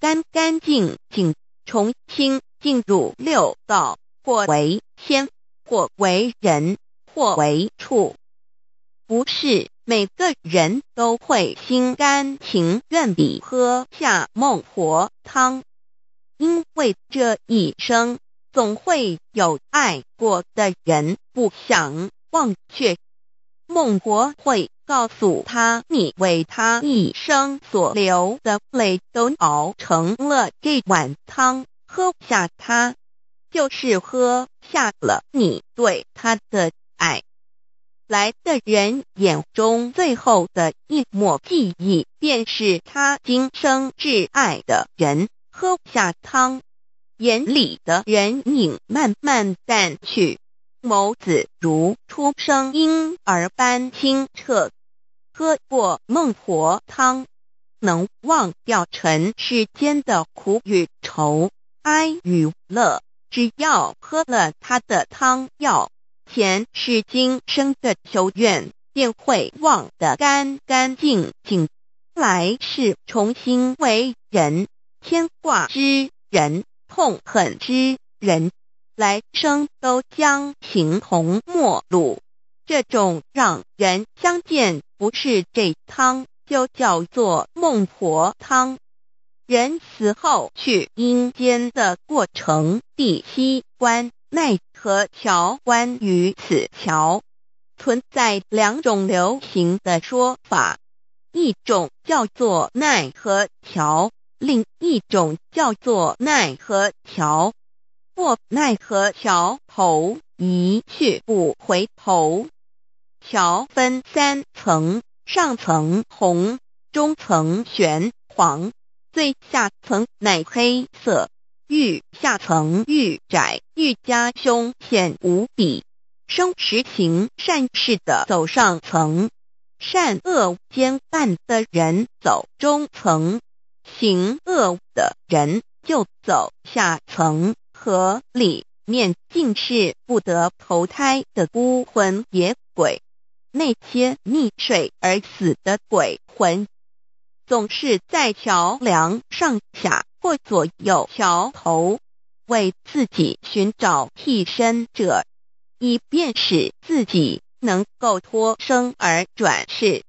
干干净净重新进入六道，或为天，或为人，或为畜。不是每个人都会心甘情愿地喝下孟婆汤，因为这一生总会有爱过的人，不想忘却。孟国会告诉他，你为他一生所流的泪都熬成了这碗汤，喝下它就是喝下了你对他的爱。来的人眼中最后的一抹记忆，便是他今生挚爱的人。喝下汤，眼里的人影慢慢淡去。眸子如出生婴儿般清澈，喝过孟婆汤，能忘掉尘世间的苦与愁、哀与乐。只要喝了他的汤药，前世今生的仇怨便会忘得干干净净，来世重新为人，牵挂之人、痛恨之人。来生都将形同陌路。这种让人相见不是这汤，就叫做孟婆汤。人死后去阴间的过程，第七关奈何桥。关于此桥，存在两种流行的说法，一种叫做奈何桥，另一种叫做奈何桥。过奈何桥头，一去不回头。桥分三层，上层红，中层玄黄，最下层乃黑色。欲下层欲窄，欲加凶险无比。生实行善事的走上层，善恶兼办的人走中层，行恶的人就走下层。河里面尽是不得投胎的孤魂野鬼，那些溺水而死的鬼魂，总是在桥梁上下或左右桥头，为自己寻找替身者，以便使自己能够脱生而转世。